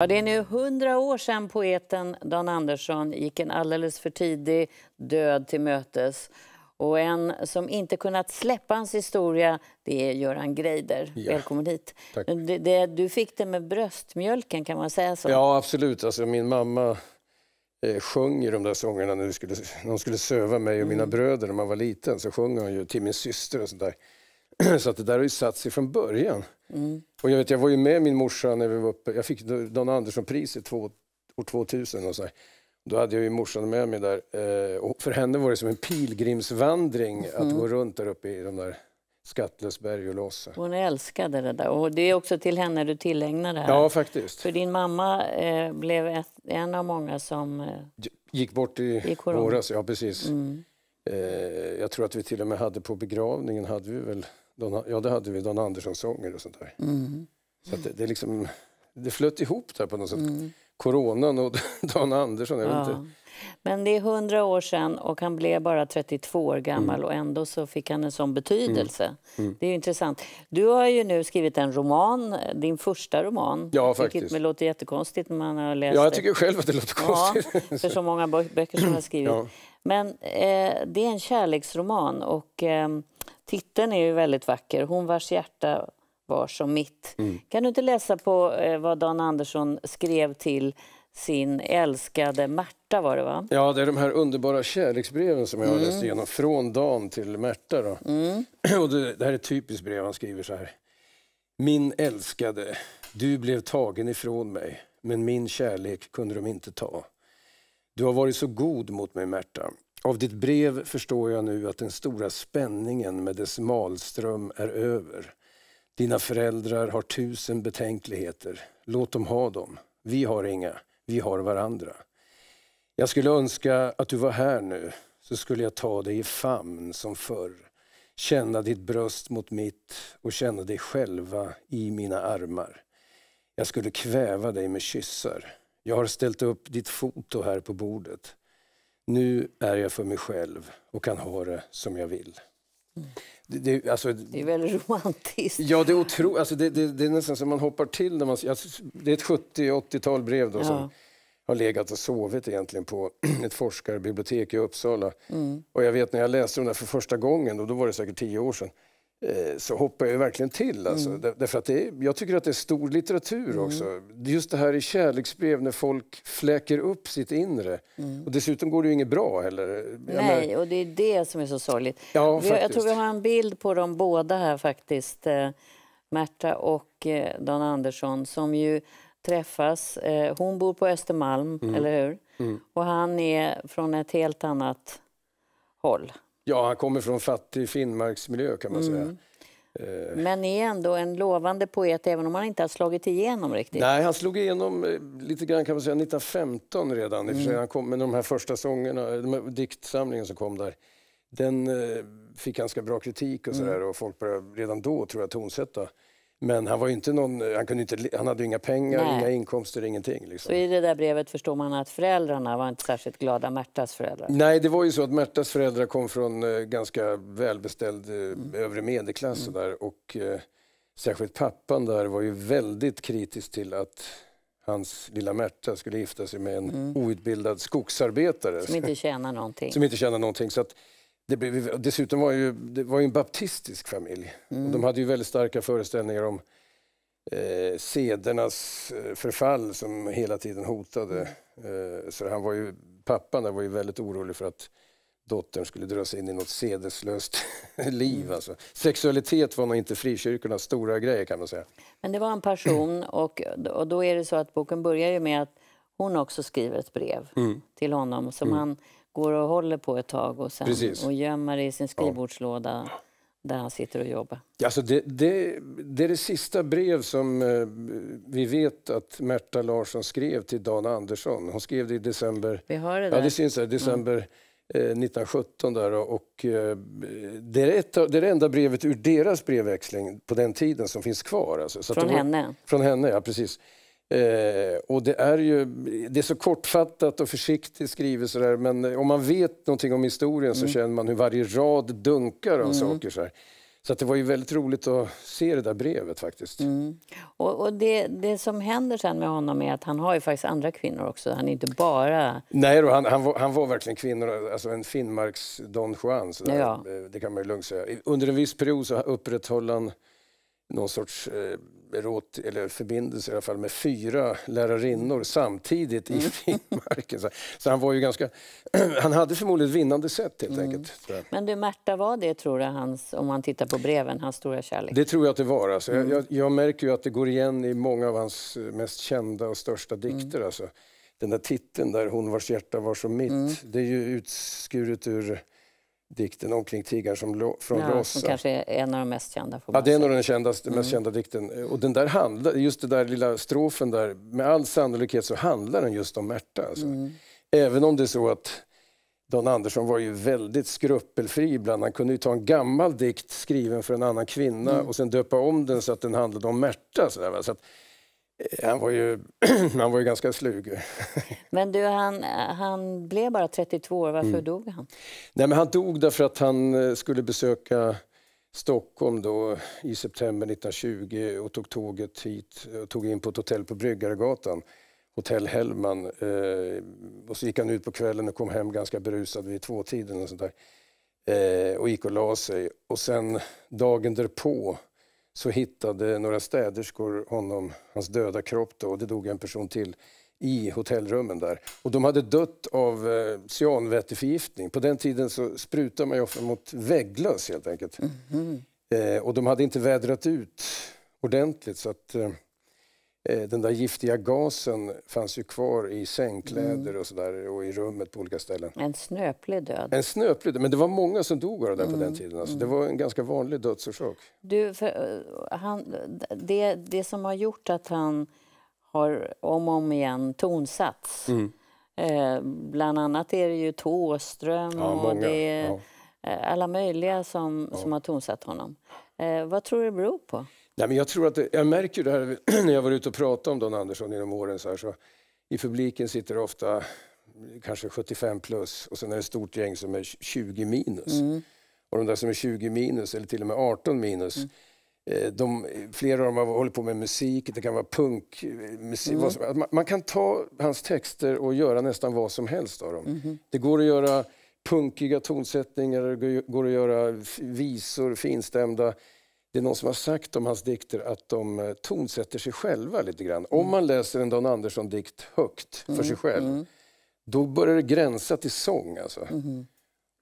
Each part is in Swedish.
Ja, det är nu hundra år sedan poeten Dan Andersson gick en alldeles för tidig död till mötes. Och en som inte kunnat släppa hans historia, det är Göran Greider. Ja. Välkommen hit. Det, det, du fick det med bröstmjölken, kan man säga så? Ja, absolut. Alltså, min mamma eh, sjöng de där sångerna när, hon skulle söva mig och mina mm. bröder när man var liten. Så sjöng hon ju till min syster och sånt där. Så att det där har ju satt sig från början. Mm. Och jag, vet, jag var ju med min morsa när vi var uppe, jag fick Don Andersson-priset år 2000. Och så Då hade jag ju morsan med mig där. Eh, och för henne var det som en pilgrimsvandring mm. att gå runt där uppe i de där Skattlösberg och Låsa. Hon älskade det där. Och det är också till henne du tillägnar det här. Ja, faktiskt. För din mamma eh, blev en av många som... Eh, gick bort i, i våras, ja precis. Mm. jag tror att vi till och med hade på begravningen, hade vi väl Don, ja, det hade vi Don Andersson-sånger och sånt där. Mm. Så det, det, liksom, det flöt ihop där på något sätt. Mm. Coronan och Don Andersson, jag ja. inte. Men det är hundra år sedan och han blev bara 32 år gammal mm. och ändå så fick han en sån betydelse. Mm. mm. Det är intressant. Du har ju nu skrivit en roman, din första roman. Ja, faktiskt. Det låter jättekonstigt när man har läst Ja, jag tycker det. själv att det låter konstigt. Ja, för så många böcker som har skrivit. Ja. Men eh, det är en kärleksroman och eh, Titeln är ju väldigt vacker, Hon vars hjärta var som mitt. Mm. Kan du inte läsa på eh, vad Dan Andersson skrev till sin älskade Märta var det va? Ja, det är de här underbara kärleksbreven som jag mm. läst igenom, från Dan till Märta. Då. Mm. Och det, det här är ett typiskt brev, han skriver så här. Min älskade, du blev tagen ifrån mig, men min kärlek kunde de inte ta. Du har varit så god mot mig, Märta. Av ditt brev förstår jag nu att den stora spänningen med dess malström är över. Dina föräldrar har tusen betänkligheter. Låt dem ha dem. Vi har inga. Vi har varandra. Jag skulle önska att du var här nu, så skulle jag ta dig i famn som förr. Känna ditt bröst mot mitt och känna dig själva i mina armar. Jag skulle kväva dig med kyssar. Jag har ställt upp ditt foto här på bordet nu är jag för mig själv och kan ha det som jag vill. Det, det, alltså, det, är väldigt romantiskt. Ja, det är, otro, alltså, det, det, är nästan som man hoppar till. När man, alltså, det är ett 70-80-tal brev då, ja. som har legat och sovit egentligen på ett forskarbibliotek i Uppsala. Mm. Och jag vet när jag läste dem där för första gången, och då var det säkert tio år sedan, Eh, så hoppar jag verkligen till. Alltså. Mm. Därför att det är, jag tycker att det är stor litteratur mm. också. Just det här i kärleksbrev när folk fläker upp sitt inre. Mm. Och dessutom går det ju inget bra heller. Nej, men... och det är det som är så sorgligt. Ja, vi, jag tror vi har en bild på dem båda här faktiskt. Eh, Märta och eh, Dan Andersson som ju träffas. Hon bor på Östermalm, mm. eller hur? Mm. Och han är från ett helt annat håll. Ja, han kommer från fattig Finnmarksmiljö kan man säga. Mm. Eh. Men är ändå en lovande poet även om han inte har slagit igenom riktigt. Nej, han slog igenom eh, lite grann kan man säga 1915 redan. Mm. Han kom med de här första sångerna, eh, de diktsamlingen som kom där. Den fick ganska bra kritik och mm. sådär mm. och folk började redan då tror jag tonsätta men han, var inte någon, han, kunde inte, han hade inga pengar, Nej. inga inkomster, ingenting. Liksom. Så i det där brevet förstår man att föräldrarna var inte särskilt glada, Märtas föräldrar? Nej, det var ju så att Märtas föräldrar kom från eh, ganska välbeställd mm. övre medelklass mm. där. Och eh, särskilt pappan där var ju väldigt kritisk till att hans lilla Märta skulle gifta sig med en mm. outbildad skogsarbetare. Som inte tjänar någonting. Som inte tjänar någonting. Så att, det, dessutom var ju, det var ju en baptistisk familj. Mm. de hade ju väldigt starka föreställningar om eh, sedernas eh, förfall som hela tiden hotade. Mm. Eh, så han var ju, pappan där var ju väldigt orolig för att dottern skulle dra sig in i något sedeslöst liv. Mm. Alltså. Sexualitet var nog inte frikyrkornas stora grej kan man säga. Men det var en person och, och då är det så att boken börjar ju med att hon också skriver ett brev mm. till honom som mm. han går och håller på ett tag och, sen, och gömmer i sin skrivbordslåda ja. där han sitter och jobbar. Alltså det, det, det, är det sista brev som eh, vi vet att Märta Larsson skrev till Dan Andersson. Hon skrev det i december, vi har det där. Ja, det syns här, mm. december mm. Eh, 1917. Där, och, eh, det, är ett, det är det enda brevet ur deras brevväxling på den tiden som finns kvar. Alltså. från hon, henne? Från henne, ja precis. Eh, och det är ju det är så kortfattat och försiktigt skrivet sådär, men om man vet någonting om historien mm. så känner man hur varje rad dunkar av mm. saker. Så, så det var ju väldigt roligt att se det där brevet faktiskt. Mm. Och, och det, det, som händer sen med honom är att han har ju faktiskt andra kvinnor också. Han är inte bara... Nej då, han, han, var, han var verkligen kvinnor, alltså en Finnmarks Don Juan. Sådär. Ja. Eh, det kan man ju lugnt säga. Under en viss period så upprätthöll han någon sorts eh, eller förbindelse i alla fall med fyra lärarinnor mm. samtidigt i mm. Finnmarken. Så, han var ju ganska, han hade förmodligen ett vinnande sätt helt mm. enkelt. Men du Märta, var det tror du hans, om man tittar på breven, hans stora kärlek? Det tror jag att det var. Alltså. Mm. Jag, jag, märker ju att det går igen i många av hans eh, mest kända och största mm. dikter. Mm. Alltså. Den där titeln där, Hon vars hjärta var som mitt, det är ju utskuret ur dikten Omkring tigern som från ja, Rossa. Som kanske är en av de mest kända. Ja, det är en av de kändaste, mm. mest kända dikten. Och den där handlar, just den där lilla strofen där, med all sannolikhet så handlar den just om Märta. Alltså. Mm. Även om det är så att Don Andersson var ju väldigt skrupelfri ibland. Han kunde ju ta en gammal dikt skriven för en annan kvinna mm. och sen döpa om den så att den handlade om Märta. Så, där, så att han var ju, han var ju ganska slug. Men du, han, han blev bara 32 år. Varför mm. dog han? Nej, men han dog därför att han eh, skulle besöka Stockholm då, i september 1920 och tog tåget hit och eh, tog in på ett hotell på Bryggaregatan, Hotell Hellman. Eh, och så gick han ut på kvällen och kom hem ganska berusad vid tvåtiden och sånt där. Eh, och gick och la sig. Och sen dagen därpå så hittade några städerskor honom, hans döda kropp då, och det dog en person till i hotellrummen där. Och de hade dött av eh, cyanväteförgiftning. På den tiden så sprutade man ju ofta mot vägglöss helt enkelt. Mm -hmm. eh, och de hade inte vädrat ut ordentligt så att eh, Eh, den där giftiga gasen fanns ju kvar i sängkläder mm. och, sådär och i rummet på olika ställen. En snöplig död. En snöplig död. Men det var många som dog av det mm. den tiden. Alltså, mm. Det var en ganska vanlig dödsorsak. Du, för, eh, han, det, det som har gjort att han har om och om igen tonsatts mm. eh, bland annat är det ju Tåström ja, och det, ja. Eh, alla möjliga som, ja. som har tonsatt honom. Eh, vad tror du det beror på? Nej, men jag, tror att det, jag märker det här när jag var ute och pratade om Don Andersson genom åren. Så, här, så I publiken sitter det ofta kanske 75 plus och sen är det ett stort gäng som är 20 minus. Mm. Och de där som är 20 minus eller till och med 18 minus mm. Eh, de, flera av dem har hållit på med musik, det kan vara punk. Eh, musik, mm. som, man, man, kan ta hans texter och göra nästan vad som helst av dem. Mm. Det går att göra punkiga tonsättningar, det går att göra visor, finstämda. Det är någon som har sagt om hans dikter att de eh, tonsätter sig själva lite grann. Mm. Om man läser en Dan Andersson-dikt högt för mm. sig själv, mm. då börjar det gränsa till sång. Alltså. Mm-hmm.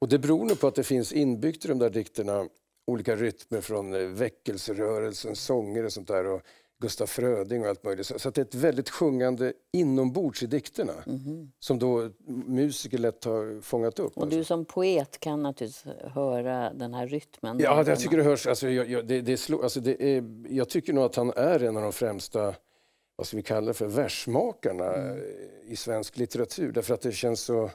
Och det beror nog på att det finns inbyggt i de där dikterna olika rytmer från eh, väckelserörelsen, sånger och sånt där. Och Gustaf Fröding och allt möjligt. Så, det är ett väldigt sjungande inombords i dikterna mm. som då musiker lätt har fångat upp. Och alltså. du som poet kan naturligtvis höra den här rytmen? Ja, jag tycker det hörs. Alltså, jag, jag, det, det slå, alltså, det är, jag tycker nog att han är en av de främsta vad ska vi kalla för versmakarna mm. i svensk litteratur därför att det känns så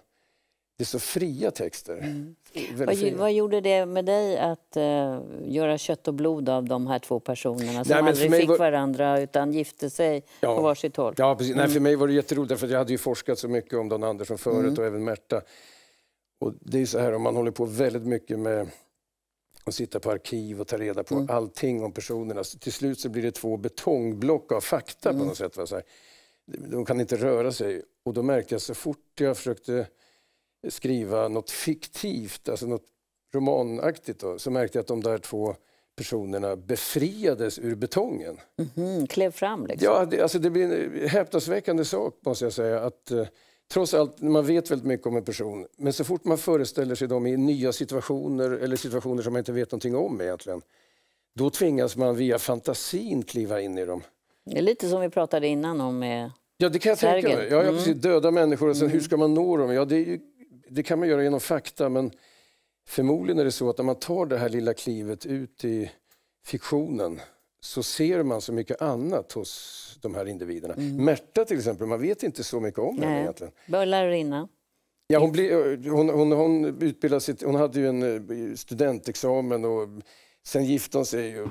det är så fria texter. Mm. Vad, fria. vad, gjorde det med dig att uh, göra kött och blod av de här två personerna som Nej, aldrig fick var... varandra utan gifte sig ja. på varsitt håll? Ja, precis. Mm. Nej, för mm. mig var det jätteroligt för jag hade ju forskat så mycket om Don Andersson förut mm. och även Märta. Och det är så här om man håller på väldigt mycket med att sitta på arkiv och ta reda på mm. allting om personerna. Så till slut så blir det två betongblock av fakta på mm. något sätt. Va? Så här. De kan inte röra sig. Och då märkte jag så fort jag försökte skriva något fiktivt, alltså något romanaktigt, då, så märkte jag att de där två personerna befriades ur betongen. Mm -hmm, klev fram liksom. Ja, det, alltså det blir en eh, häpnadsväckande sak måste jag säga. Att, eh, trots allt, man vet väldigt mycket om en person, men så fort man föreställer sig dem i nya situationer eller situationer som man inte vet någonting om egentligen, då tvingas man via fantasin kliva in i dem. Det är lite som vi pratade innan om eh, Ja, det kan jag Särgen. tänka mig. Ja, ja, precis, mm. döda människor och sen mm. hur ska man nå dem? Ja, det är ju det kan man göra genom fakta, men förmodligen är det så att när man tar det här lilla klivet ut i fiktionen så ser man så mycket annat hos de här individerna. Mm. Märta till exempel, man vet inte så mycket om henne egentligen. Bör lärarinna. Ja, hon, blir, hon, hon, hon, utbildade sitt, hon hade ju en eh, studentexamen och sen gifte hon sig och,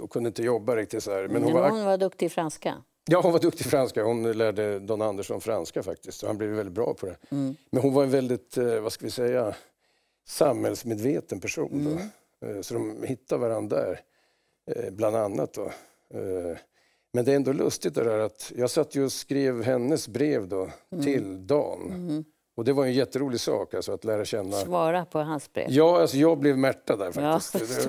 och kunde inte jobba riktigt. så här. Men hon, Men hon var, var duktig i franska. Ja, hon var duktig i franska. Hon lärde Don Andersson franska faktiskt. Och han blev väldigt bra på det. Mm. Men hon var en väldigt, eh, vad ska vi säga, samhällsmedveten person. Mm. Eh, så de hittade varandra där, eh, bland annat. Då. Men det är ändå lustigt det där att jag satt ju och skrev hennes brev då mm. till Dan. Mm. Och det var en jätterolig sak alltså, att lära känna... Svara på hans brev? Ja, alltså, jag blev märta där faktiskt. Ja,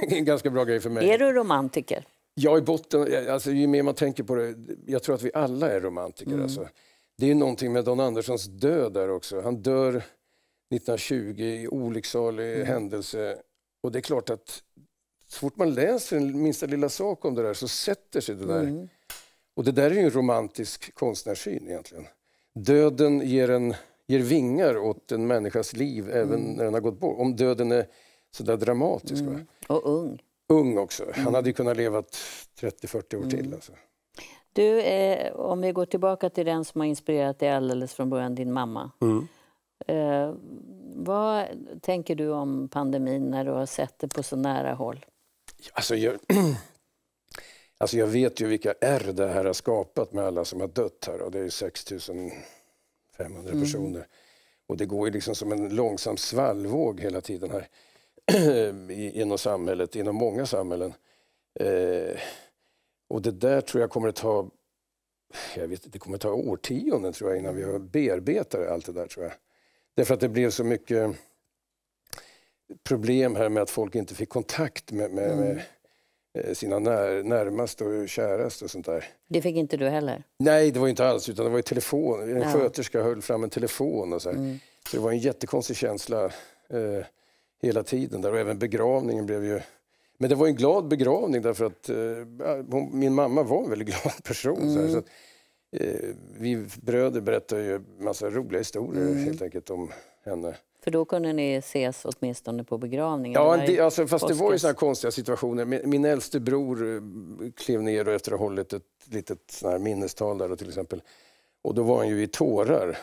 det var en ganska bra grej för mig. Är du romantiker? Ja, i botten, alltså, ju mer man tänker på det, jag tror att vi alla är romantiker. Mm. Alltså. Det är någonting med Don Anderssons död där också. Han dör 1920 i olycksalig mm. händelse. Och det är klart att så fort man läser den minsta lilla sak om det där så sätter sig det där. Mm. Och det där är ju en romantisk konstnärssyn egentligen. Döden ger, en, ger vingar åt en människas liv även mm. när den har gått bort. Om döden är så där dramatisk. Mm. Och ung ung också. Mm. Han hade ju kunnat leva 30-40 år mm. till. Alltså. Du, eh, om vi går tillbaka till den som har inspirerat dig alldeles från början, din mamma. Mm. Eh, vad tänker du om pandemin när du har sett det på så nära håll? Alltså jag, alltså jag vet ju vilka ärr det här har skapat med alla som har dött här. Och det är 6500 mm. personer. Och det går ju liksom som en långsam svallvåg hela tiden här. inom samhället, inom många samhällen. Eh, och det där tror jag kommer att ta, jag vet det kommer att ta årtionden tror jag innan vi bearbetar allt det där tror jag. Därför att det blev så mycket problem här med att folk inte fick kontakt med, med, mm. med eh, sina när, närmaste och käraste och sånt där. Det fick inte du heller? Nej, det var inte alls, utan det var ju telefon. En ja. sköterska höll fram en telefon och så, mm. så det var en jättekonstig känsla. Eh, hela tiden. Där. Och även begravningen blev ju... Men det var en glad begravning därför att eh, hon, min mamma var en väldigt glad person. Mm. Så, att, eh, vi bröder berättade ju massa roliga historier mm. helt enkelt om henne. För då kunde ni ses åtminstone på begravningen? Ja, det, alltså, fast påskes. det var ju sådana konstiga situationer. Min, min äldste bror eh, klev ner och efter att ha hållit ett litet sån minnestal där, och till exempel. Och då var han ju i tårar.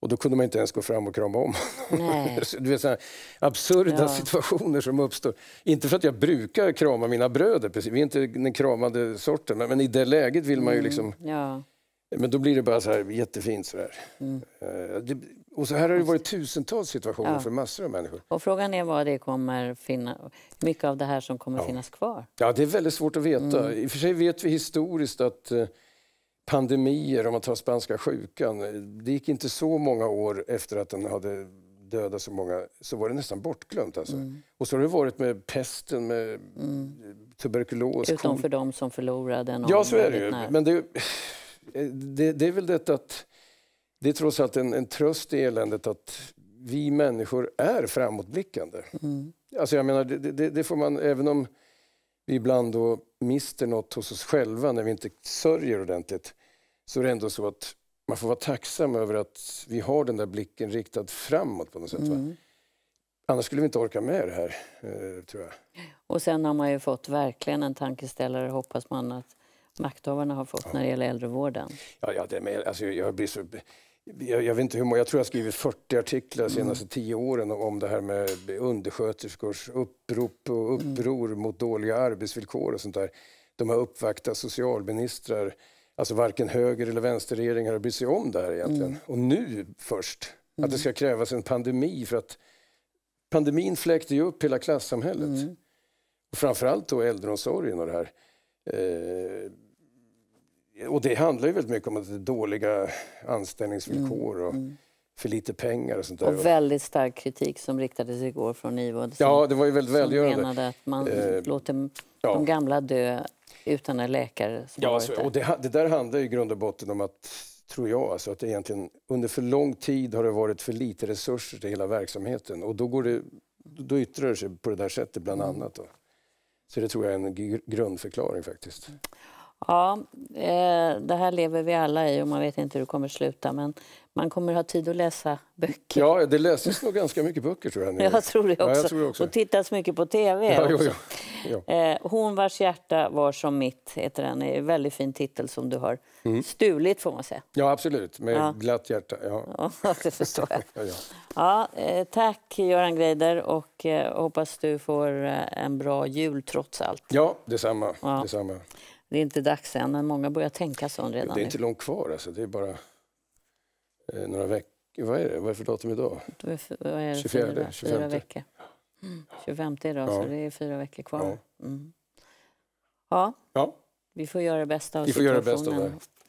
Och då kunde man inte ens gå fram och krama om honom. absurda ja. situationer som uppstår. Inte för att jag brukar krama mina bröder, precis. vi är inte den kramade sorten, men i det läget vill man ju mm, liksom... Ja. Men då blir det bara så här jättefint sådär. Mm. Eh, och så här har det varit tusentals situationer ja. för massor av människor. Och frågan är vad det kommer finna, mycket av det här som kommer ja. finnas kvar. Ja, det är väldigt svårt att veta. Mm. I och för sig vet vi historiskt att eh, pandemier, om man tar spanska sjukan. Det gick inte så många år efter att den hade dödat så många, så var det nästan bortglömt. Alltså. Mm. Och så har det varit med pesten, med mm. tuberkulos. Utom för dem som förlorade någon Ja, så är det ju. Men det, det, det, är väl detta att det är trots allt en, en tröst i eländet att vi människor är framåtblickande. Mm. Alltså jag menar, det, det, det, får man, även om vi ibland då mister något hos oss själva när vi inte sörjer ordentligt, så är det ändå så att man får vara tacksam över att vi har den där blicken riktad framåt på något sätt. Mm. Annars skulle vi inte orka med det här, eh, tror jag. Och sen har man ju fått verkligen en tankeställare, hoppas man, att makthavarna har fått ja. när det gäller äldrevården. Ja, ja det, men, alltså, jag blir så... Jag, jag, vet inte hur många, jag tror jag skrivit 40 artiklar de mm. senaste mm. tio åren om det här med undersköterskors upprop och mm. uppror mm. mot dåliga arbetsvillkor och sånt där. De har uppvaktat socialministrar Alltså varken höger eller vänsterregeringar har brytt sig om det här egentligen. Mm. Och nu först, mm. att det mm. ska krävas en pandemi för att pandemin fläkte ju upp hela klassamhället. Mm. Och framförallt då äldreomsorgen och det här. Eh, och det handlar ju väldigt mycket om att det är dåliga anställningsvillkor mm, och mm. för lite pengar och sånt där. Och väldigt stark kritik som riktades igår från IVO. Som, ja, det var ju väldigt välgörande. Som menade att man eh, låter ja. de gamla dö utan en läkare som ja, alltså, och det, det, där handlar i grund och botten om att, tror jag, alltså, att egentligen under för lång tid har det varit för lite resurser till hela verksamheten och då, går det, då yttrar det sig på det där sättet bland mm. annat. Då. Så det tror jag är en grundförklaring faktiskt. Ja, eh, det här lever vi alla i och man vet inte hur det kommer sluta men man kommer ha tid att läsa böcker. Ja, det läses nog ganska mycket böcker tror jag. Nu. Jag tror det också. Ja, tror det också. Och tittas mycket på tv ja, Jo, jo. Ja. Eh, Hon vars hjärta var som mitt heter den. Det är en väldigt fin titel som du har mm. stulit får man säga. Ja, absolut. Med ja. glatt hjärta. Ja, ja det förstår jag. ja. Eh, tack Göran Greider och hoppas du får en bra jul trots allt. Ja, detsamma. Ja. detsamma. Det är inte dags än, men många börjar tänka så redan. Det är inte långt kvar, alltså. det är bara eh, några veckor. Vad är det? Vad är det för datum idag? Det vad är det? 24? Fyra, 25. Fyra veckor. Mm. 25 idag, ja. så det är fyra veckor kvar. Ja. Mm. ja. ja. Vi får göra det bästa av Vi får situationen. Göra det bästa av det.